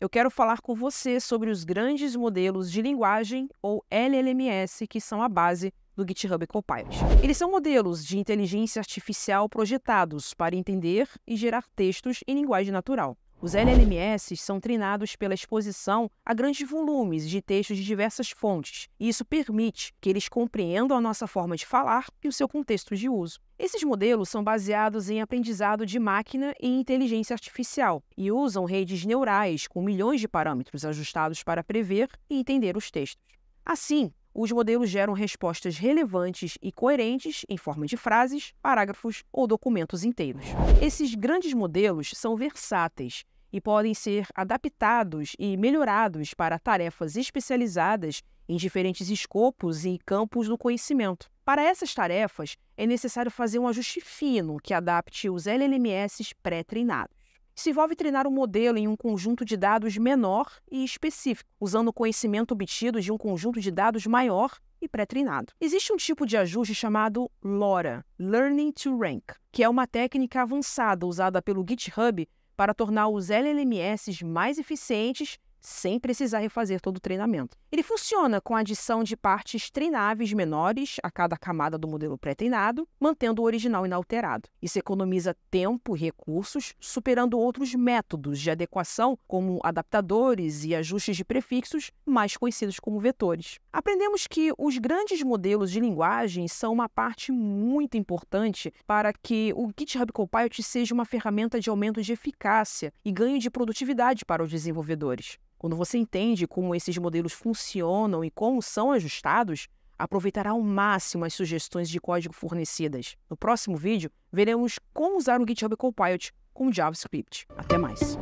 eu quero falar com você sobre os grandes modelos de linguagem, ou LLMS, que são a base do GitHub Copilot. Eles são modelos de inteligência artificial projetados para entender e gerar textos em linguagem natural. Os LLMS são treinados pela exposição a grandes volumes de textos de diversas fontes, e isso permite que eles compreendam a nossa forma de falar e o seu contexto de uso. Esses modelos são baseados em aprendizado de máquina e inteligência artificial e usam redes neurais com milhões de parâmetros ajustados para prever e entender os textos. Assim, os modelos geram respostas relevantes e coerentes em forma de frases, parágrafos ou documentos inteiros. Esses grandes modelos são versáteis e podem ser adaptados e melhorados para tarefas especializadas em diferentes escopos e campos do conhecimento. Para essas tarefas, é necessário fazer um ajuste fino que adapte os LLMS pré-treinados. Isso envolve treinar o um modelo em um conjunto de dados menor e específico, usando o conhecimento obtido de um conjunto de dados maior e pré-treinado. Existe um tipo de ajuste chamado LoRa, Learning to Rank, que é uma técnica avançada usada pelo GitHub para tornar os LLMS mais eficientes sem precisar refazer todo o treinamento. Ele funciona com a adição de partes treináveis menores a cada camada do modelo pré-treinado, mantendo o original inalterado. Isso economiza tempo e recursos, superando outros métodos de adequação, como adaptadores e ajustes de prefixos, mais conhecidos como vetores. Aprendemos que os grandes modelos de linguagem são uma parte muito importante para que o GitHub Copilot seja uma ferramenta de aumento de eficácia e ganho de produtividade para os desenvolvedores. Quando você entende como esses modelos funcionam e como são ajustados, aproveitará ao máximo as sugestões de código fornecidas. No próximo vídeo, veremos como usar o GitHub Copilot com JavaScript. Até mais!